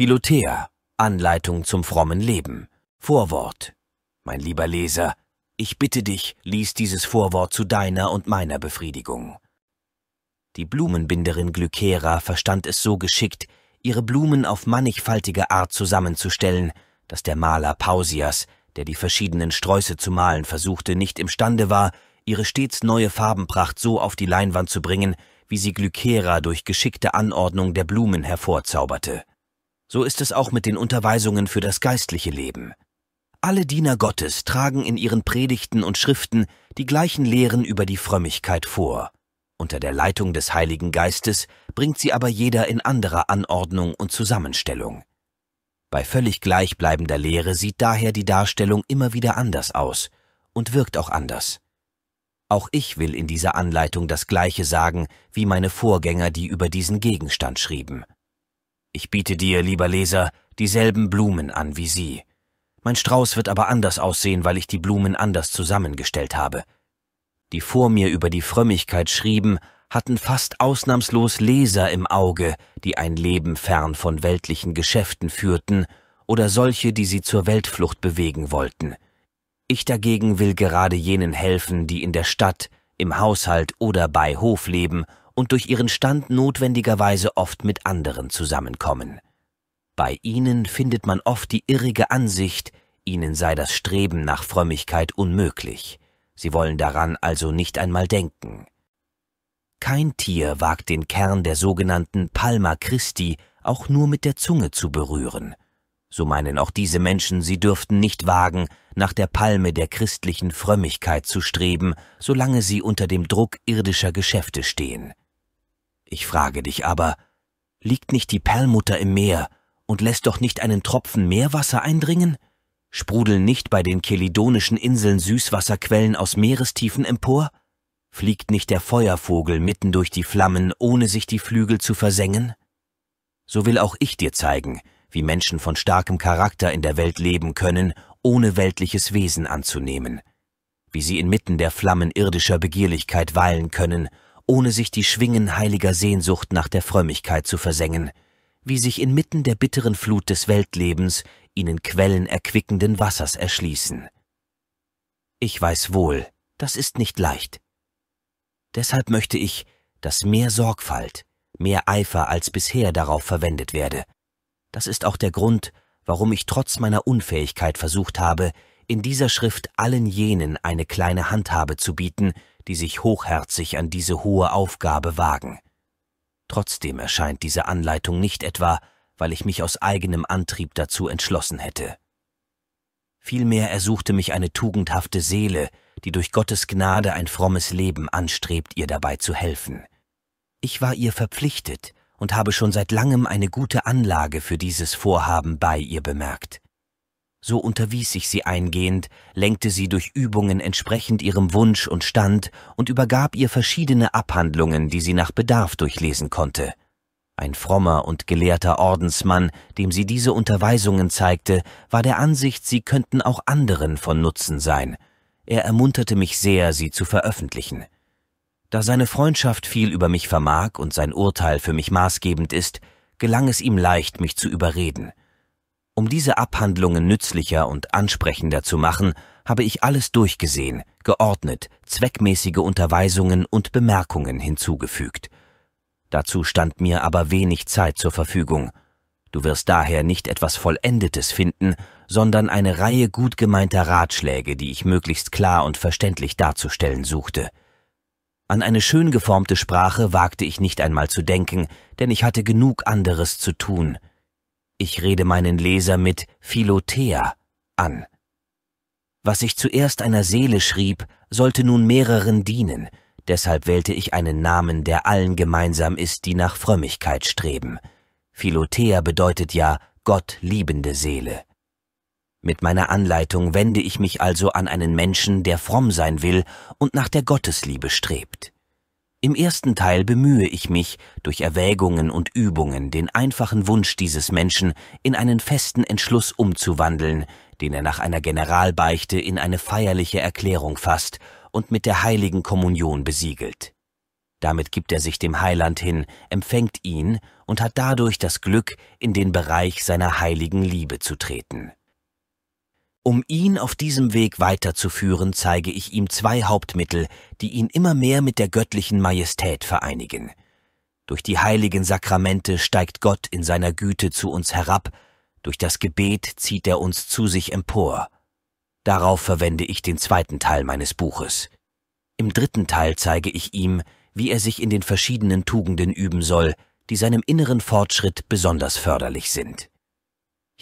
Philothea, Anleitung zum frommen Leben. Vorwort. Mein lieber Leser, ich bitte dich, lies dieses Vorwort zu deiner und meiner Befriedigung. Die Blumenbinderin Glykera verstand es so geschickt, ihre Blumen auf mannigfaltige Art zusammenzustellen, dass der Maler Pausias, der die verschiedenen Sträuße zu malen versuchte, nicht imstande war, ihre stets neue Farbenpracht so auf die Leinwand zu bringen, wie sie Glykera durch geschickte Anordnung der Blumen hervorzauberte. So ist es auch mit den Unterweisungen für das geistliche Leben. Alle Diener Gottes tragen in ihren Predigten und Schriften die gleichen Lehren über die Frömmigkeit vor. Unter der Leitung des Heiligen Geistes bringt sie aber jeder in anderer Anordnung und Zusammenstellung. Bei völlig gleichbleibender Lehre sieht daher die Darstellung immer wieder anders aus und wirkt auch anders. Auch ich will in dieser Anleitung das Gleiche sagen, wie meine Vorgänger, die über diesen Gegenstand schrieben. Ich biete dir, lieber Leser, dieselben Blumen an wie sie. Mein Strauß wird aber anders aussehen, weil ich die Blumen anders zusammengestellt habe. Die vor mir über die Frömmigkeit schrieben, hatten fast ausnahmslos Leser im Auge, die ein Leben fern von weltlichen Geschäften führten oder solche, die sie zur Weltflucht bewegen wollten. Ich dagegen will gerade jenen helfen, die in der Stadt, im Haushalt oder bei Hof leben und durch ihren Stand notwendigerweise oft mit anderen zusammenkommen. Bei ihnen findet man oft die irrige Ansicht, ihnen sei das Streben nach Frömmigkeit unmöglich, sie wollen daran also nicht einmal denken. Kein Tier wagt den Kern der sogenannten Palma Christi auch nur mit der Zunge zu berühren. So meinen auch diese Menschen, sie dürften nicht wagen, nach der Palme der christlichen Frömmigkeit zu streben, solange sie unter dem Druck irdischer Geschäfte stehen. Ich frage dich aber, liegt nicht die Perlmutter im Meer und lässt doch nicht einen Tropfen Meerwasser eindringen? Sprudeln nicht bei den kelidonischen Inseln Süßwasserquellen aus Meerestiefen empor? Fliegt nicht der Feuervogel mitten durch die Flammen, ohne sich die Flügel zu versengen? So will auch ich dir zeigen, wie Menschen von starkem Charakter in der Welt leben können, ohne weltliches Wesen anzunehmen, wie sie inmitten der Flammen irdischer Begierlichkeit weilen können ohne sich die Schwingen heiliger Sehnsucht nach der Frömmigkeit zu versengen, wie sich inmitten der bitteren Flut des Weltlebens ihnen Quellen erquickenden Wassers erschließen. Ich weiß wohl, das ist nicht leicht. Deshalb möchte ich, dass mehr Sorgfalt, mehr Eifer als bisher darauf verwendet werde. Das ist auch der Grund, warum ich trotz meiner Unfähigkeit versucht habe, in dieser Schrift allen jenen eine kleine Handhabe zu bieten, die sich hochherzig an diese hohe Aufgabe wagen. Trotzdem erscheint diese Anleitung nicht etwa, weil ich mich aus eigenem Antrieb dazu entschlossen hätte. Vielmehr ersuchte mich eine tugendhafte Seele, die durch Gottes Gnade ein frommes Leben anstrebt, ihr dabei zu helfen. Ich war ihr verpflichtet und habe schon seit langem eine gute Anlage für dieses Vorhaben bei ihr bemerkt. So unterwies ich sie eingehend, lenkte sie durch Übungen entsprechend ihrem Wunsch und Stand und übergab ihr verschiedene Abhandlungen, die sie nach Bedarf durchlesen konnte. Ein frommer und gelehrter Ordensmann, dem sie diese Unterweisungen zeigte, war der Ansicht, sie könnten auch anderen von Nutzen sein. Er ermunterte mich sehr, sie zu veröffentlichen. Da seine Freundschaft viel über mich vermag und sein Urteil für mich maßgebend ist, gelang es ihm leicht, mich zu überreden. Um diese Abhandlungen nützlicher und ansprechender zu machen, habe ich alles durchgesehen, geordnet, zweckmäßige Unterweisungen und Bemerkungen hinzugefügt. Dazu stand mir aber wenig Zeit zur Verfügung. Du wirst daher nicht etwas Vollendetes finden, sondern eine Reihe gut gemeinter Ratschläge, die ich möglichst klar und verständlich darzustellen suchte. An eine schön geformte Sprache wagte ich nicht einmal zu denken, denn ich hatte genug anderes zu tun – ich rede meinen Leser mit Philothea an. Was ich zuerst einer Seele schrieb, sollte nun mehreren dienen, deshalb wählte ich einen Namen, der allen gemeinsam ist, die nach Frömmigkeit streben. Philothea bedeutet ja Gott liebende Seele. Mit meiner Anleitung wende ich mich also an einen Menschen, der fromm sein will und nach der Gottesliebe strebt. Im ersten Teil bemühe ich mich, durch Erwägungen und Übungen den einfachen Wunsch dieses Menschen in einen festen Entschluss umzuwandeln, den er nach einer Generalbeichte in eine feierliche Erklärung fasst und mit der heiligen Kommunion besiegelt. Damit gibt er sich dem Heiland hin, empfängt ihn und hat dadurch das Glück, in den Bereich seiner heiligen Liebe zu treten. Um ihn auf diesem Weg weiterzuführen, zeige ich ihm zwei Hauptmittel, die ihn immer mehr mit der göttlichen Majestät vereinigen. Durch die heiligen Sakramente steigt Gott in seiner Güte zu uns herab, durch das Gebet zieht er uns zu sich empor. Darauf verwende ich den zweiten Teil meines Buches. Im dritten Teil zeige ich ihm, wie er sich in den verschiedenen Tugenden üben soll, die seinem inneren Fortschritt besonders förderlich sind.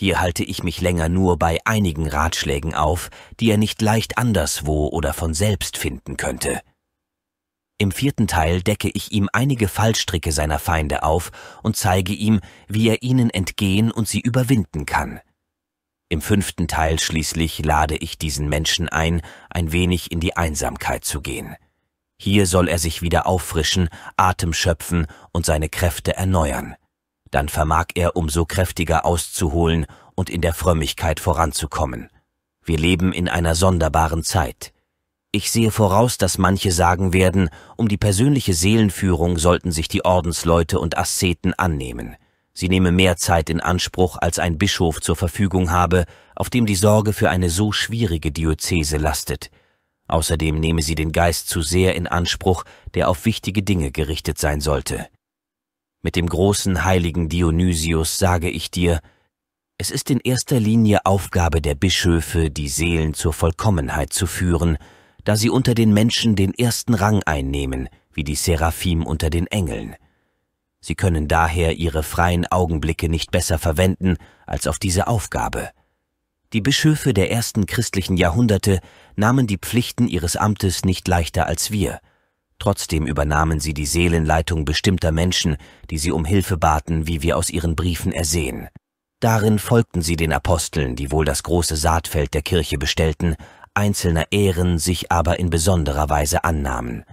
Hier halte ich mich länger nur bei einigen Ratschlägen auf, die er nicht leicht anderswo oder von selbst finden könnte. Im vierten Teil decke ich ihm einige Fallstricke seiner Feinde auf und zeige ihm, wie er ihnen entgehen und sie überwinden kann. Im fünften Teil schließlich lade ich diesen Menschen ein, ein wenig in die Einsamkeit zu gehen. Hier soll er sich wieder auffrischen, Atem schöpfen und seine Kräfte erneuern dann vermag er umso kräftiger auszuholen und in der Frömmigkeit voranzukommen. Wir leben in einer sonderbaren Zeit. Ich sehe voraus, dass manche sagen werden, um die persönliche Seelenführung sollten sich die Ordensleute und Asceten annehmen. Sie nehme mehr Zeit in Anspruch, als ein Bischof zur Verfügung habe, auf dem die Sorge für eine so schwierige Diözese lastet. Außerdem nehme sie den Geist zu sehr in Anspruch, der auf wichtige Dinge gerichtet sein sollte mit dem großen heiligen Dionysius sage ich dir, es ist in erster Linie Aufgabe der Bischöfe, die Seelen zur Vollkommenheit zu führen, da sie unter den Menschen den ersten Rang einnehmen, wie die Seraphim unter den Engeln. Sie können daher ihre freien Augenblicke nicht besser verwenden als auf diese Aufgabe. Die Bischöfe der ersten christlichen Jahrhunderte nahmen die Pflichten ihres Amtes nicht leichter als wir, Trotzdem übernahmen sie die Seelenleitung bestimmter Menschen, die sie um Hilfe baten, wie wir aus ihren Briefen ersehen. Darin folgten sie den Aposteln, die wohl das große Saatfeld der Kirche bestellten, einzelner Ehren sich aber in besonderer Weise annahmen.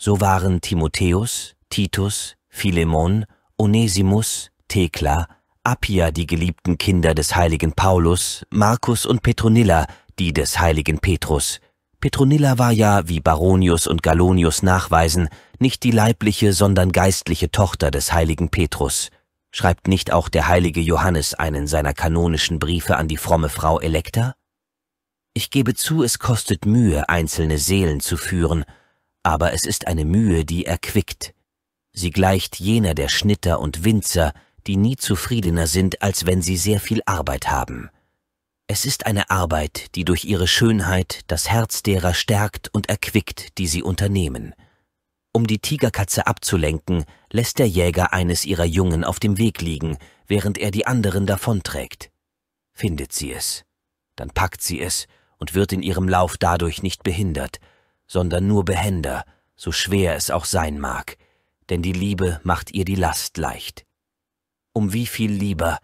So waren Timotheus, Titus, Philemon, Onesimus, Thekla, Appia die geliebten Kinder des heiligen Paulus, Markus und Petronilla die des heiligen Petrus, Petronilla war ja, wie Baronius und Galonius nachweisen, nicht die leibliche, sondern geistliche Tochter des heiligen Petrus. Schreibt nicht auch der heilige Johannes einen seiner kanonischen Briefe an die fromme Frau Elekta? Ich gebe zu, es kostet Mühe, einzelne Seelen zu führen, aber es ist eine Mühe, die erquickt. Sie gleicht jener der Schnitter und Winzer, die nie zufriedener sind, als wenn sie sehr viel Arbeit haben. Es ist eine Arbeit, die durch ihre Schönheit das Herz derer stärkt und erquickt, die sie unternehmen. Um die Tigerkatze abzulenken, lässt der Jäger eines ihrer Jungen auf dem Weg liegen, während er die anderen davonträgt. Findet sie es. Dann packt sie es und wird in ihrem Lauf dadurch nicht behindert, sondern nur behender, so schwer es auch sein mag, denn die Liebe macht ihr die Last leicht. Um wie viel lieber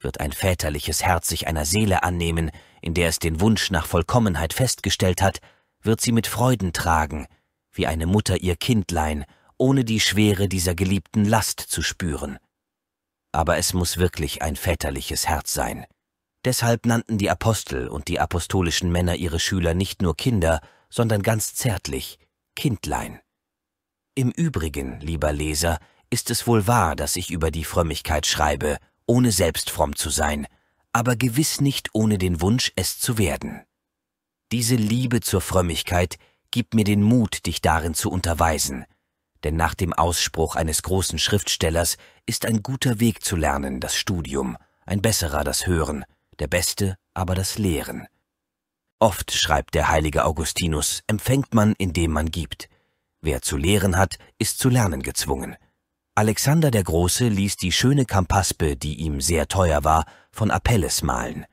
wird ein väterliches Herz sich einer Seele annehmen, in der es den Wunsch nach Vollkommenheit festgestellt hat, wird sie mit Freuden tragen, wie eine Mutter ihr Kindlein, ohne die Schwere dieser geliebten Last zu spüren. Aber es muss wirklich ein väterliches Herz sein. Deshalb nannten die Apostel und die apostolischen Männer ihre Schüler nicht nur Kinder, sondern ganz zärtlich Kindlein. Im Übrigen, lieber Leser, ist es wohl wahr, dass ich über die Frömmigkeit schreibe ohne selbst fromm zu sein, aber gewiss nicht ohne den Wunsch, es zu werden. Diese Liebe zur Frömmigkeit gibt mir den Mut, dich darin zu unterweisen, denn nach dem Ausspruch eines großen Schriftstellers ist ein guter Weg zu lernen das Studium, ein besserer das Hören, der beste aber das Lehren. Oft, schreibt der heilige Augustinus, empfängt man, indem man gibt. Wer zu lehren hat, ist zu lernen gezwungen. Alexander der Große ließ die schöne Kampaspe, die ihm sehr teuer war, von Apelles malen.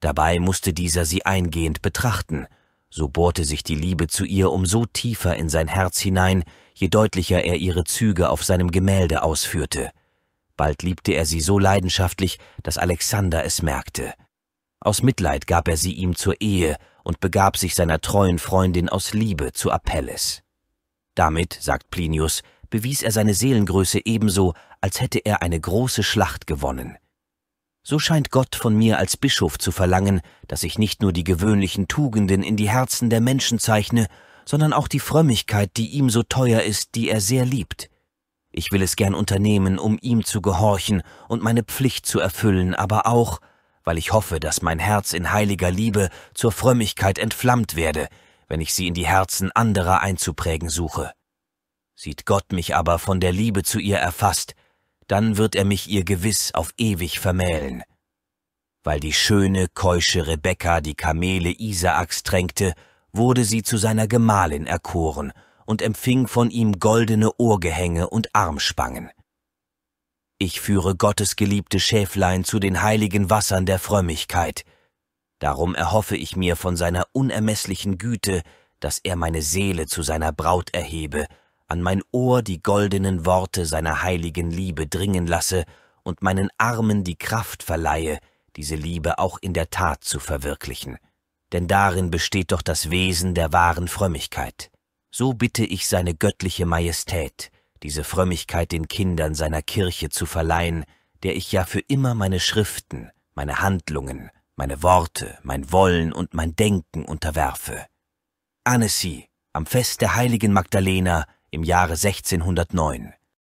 Dabei musste dieser sie eingehend betrachten, so bohrte sich die Liebe zu ihr um so tiefer in sein Herz hinein, je deutlicher er ihre Züge auf seinem Gemälde ausführte. Bald liebte er sie so leidenschaftlich, dass Alexander es merkte. Aus Mitleid gab er sie ihm zur Ehe und begab sich seiner treuen Freundin aus Liebe zu Apelles. Damit, sagt Plinius, bewies er seine Seelengröße ebenso, als hätte er eine große Schlacht gewonnen. So scheint Gott von mir als Bischof zu verlangen, dass ich nicht nur die gewöhnlichen Tugenden in die Herzen der Menschen zeichne, sondern auch die Frömmigkeit, die ihm so teuer ist, die er sehr liebt. Ich will es gern unternehmen, um ihm zu gehorchen und meine Pflicht zu erfüllen, aber auch, weil ich hoffe, dass mein Herz in heiliger Liebe zur Frömmigkeit entflammt werde, wenn ich sie in die Herzen anderer einzuprägen suche. Sieht Gott mich aber von der Liebe zu ihr erfasst, dann wird er mich ihr gewiss auf ewig vermählen. Weil die schöne, keusche Rebekka die Kamele Isaaks tränkte, wurde sie zu seiner Gemahlin erkoren und empfing von ihm goldene Ohrgehänge und Armspangen. Ich führe Gottes geliebte Schäflein zu den heiligen Wassern der Frömmigkeit. Darum erhoffe ich mir von seiner unermesslichen Güte, dass er meine Seele zu seiner Braut erhebe an mein Ohr die goldenen Worte seiner heiligen Liebe dringen lasse und meinen Armen die Kraft verleihe, diese Liebe auch in der Tat zu verwirklichen. Denn darin besteht doch das Wesen der wahren Frömmigkeit. So bitte ich seine göttliche Majestät, diese Frömmigkeit den Kindern seiner Kirche zu verleihen, der ich ja für immer meine Schriften, meine Handlungen, meine Worte, mein Wollen und mein Denken unterwerfe. Annecy, am Fest der heiligen Magdalena, im Jahre 1609